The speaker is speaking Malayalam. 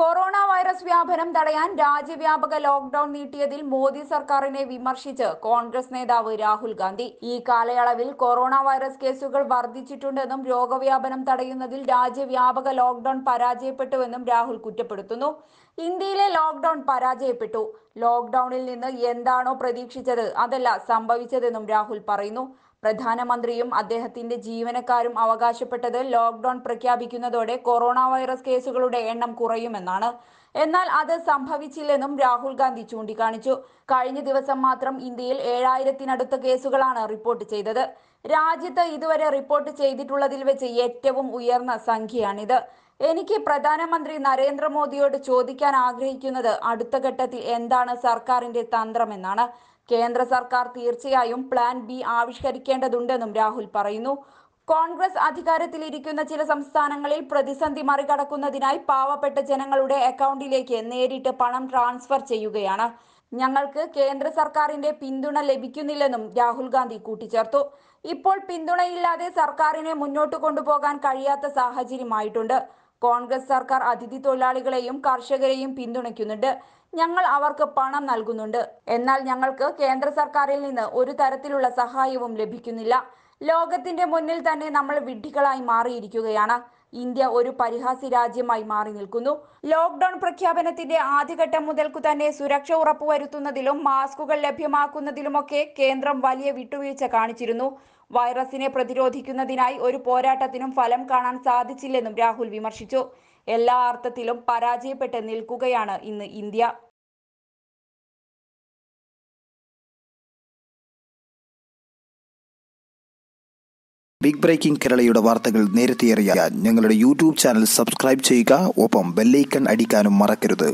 കൊറോണ വൈറസ് വ്യാപനം തടയാൻ രാജ്യവ്യാപക ലോക്ഡൌൺ നീട്ടിയതിൽ മോദി സർക്കാരിനെ വിമർശിച്ച് കോൺഗ്രസ് നേതാവ് രാഹുൽ ഗാന്ധി ഈ കാലയളവിൽ കൊറോണ വൈറസ് കേസുകൾ വർദ്ധിച്ചിട്ടുണ്ടെന്നും രോഗവ്യാപനം തടയുന്നതിൽ രാജ്യവ്യാപക ലോക്ഡൌൺ പരാജയപ്പെട്ടുവെന്നും രാഹുൽ കുറ്റപ്പെടുത്തുന്നു ഇന്ത്യയിലെ ലോക്ഡൌൺ പരാജയപ്പെട്ടു ലോക്ഡൌണിൽ നിന്ന് എന്താണോ പ്രതീക്ഷിച്ചത് അതല്ല സംഭവിച്ചതെന്നും രാഹുൽ പറയുന്നു പ്രധാനമന്ത്രിയും അദ്ദേഹത്തിന്റെ ജീവനക്കാരും അവകാശപ്പെട്ടത് ലോക്ഡൌൺ പ്രഖ്യാപിക്കുന്നതോടെ കൊറോണ വൈറസ് കേസുകളുടെ എണ്ണം കുറയുമെന്നാണ് എന്നാൽ അത് സംഭവിച്ചില്ലെന്നും രാഹുൽ ഗാന്ധി ചൂണ്ടിക്കാണിച്ചു കഴിഞ്ഞ ദിവസം മാത്രം ഇന്ത്യയിൽ ഏഴായിരത്തിനടുത്ത കേസുകളാണ് റിപ്പോർട്ട് ചെയ്തത് രാജ്യത്ത് ഇതുവരെ റിപ്പോർട്ട് ചെയ്തിട്ടുള്ളതിൽ വെച്ച് ഏറ്റവും ഉയർന്ന സംഖ്യയാണിത് എനിക്ക് പ്രധാനമന്ത്രി നരേന്ദ്രമോദിയോട് ചോദിക്കാൻ ആഗ്രഹിക്കുന്നത് അടുത്ത ഘട്ടത്തിൽ എന്താണ് സർക്കാരിന്റെ തന്ത്രമെന്നാണ് കേന്ദ്ര സർക്കാർ തീർച്ചയായും പ്ലാൻ ബി ആവിഷ്കരിക്കേണ്ടതുണ്ടെന്നും രാഹുൽ പറയുന്നു കോൺഗ്രസ് അധികാരത്തിലിരിക്കുന്ന ചില സംസ്ഥാനങ്ങളിൽ പ്രതിസന്ധി മറികടക്കുന്നതിനായി പാവപ്പെട്ട ജനങ്ങളുടെ അക്കൗണ്ടിലേക്ക് നേരിട്ട് പണം ട്രാൻസ്ഫർ ചെയ്യുകയാണ് ഞങ്ങൾക്ക് കേന്ദ്ര സർക്കാരിന്റെ പിന്തുണ ലഭിക്കുന്നില്ലെന്നും രാഹുൽ ഗാന്ധി കൂട്ടിച്ചേർത്തു ഇപ്പോൾ പിന്തുണയില്ലാതെ സർക്കാരിനെ മുന്നോട്ട് കൊണ്ടുപോകാൻ കഴിയാത്ത സാഹചര്യമായിട്ടുണ്ട് കോൺഗ്രസ് സർക്കാർ അതിഥി തൊഴിലാളികളെയും കർഷകരെയും പിന്തുണയ്ക്കുന്നുണ്ട് ഞങ്ങൾ അവർക്ക് പണം നൽകുന്നുണ്ട് എന്നാൽ ഞങ്ങൾക്ക് കേന്ദ്ര സർക്കാരിൽ നിന്ന് ഒരു തരത്തിലുള്ള സഹായവും ലഭിക്കുന്നില്ല ലോകത്തിന്റെ മുന്നിൽ തന്നെ നമ്മൾ വിഡ്ഢികളായി മാറിയിരിക്കുകയാണ് ഇന്ത്യ ഒരു പരിഹാസി രാജ്യമായി മാറി നിൽക്കുന്നു ലോക്ഡൌൺ പ്രഖ്യാപനത്തിന്റെ ആദ്യഘട്ടം മുതൽക്കു തന്നെ സുരക്ഷ ഉറപ്പുവരുത്തുന്നതിലും മാസ്കുകൾ ലഭ്യമാക്കുന്നതിലുമൊക്കെ കേന്ദ്രം വലിയ വിട്ടുവീഴ്ച കാണിച്ചിരുന്നു വൈറസിനെ പ്രതിരോധിക്കുന്നതിനായി ഒരു പോരാട്ടത്തിനും ഫലം കാണാൻ സാധിച്ചില്ലെന്നും രാഹുൽ വിമർശിച്ചു എല്ലാ അർത്ഥത്തിലും പരാജയപ്പെട്ട് നിൽക്കുകയാണ് ഇന്ന് ഇന്ത്യ ബിഗ് ബ്രേക്കിംഗ് കേരളയുടെ വാർത്തകൾ നേരത്തെ അറിയാൻ ഞങ്ങളുടെ യൂട്യൂബ് ചാനൽ സബ്സ്ക്രൈബ് ചെയ്യുക ഒപ്പം ബെല്ലൈക്കൺ അടിക്കാനും മറക്കരുത്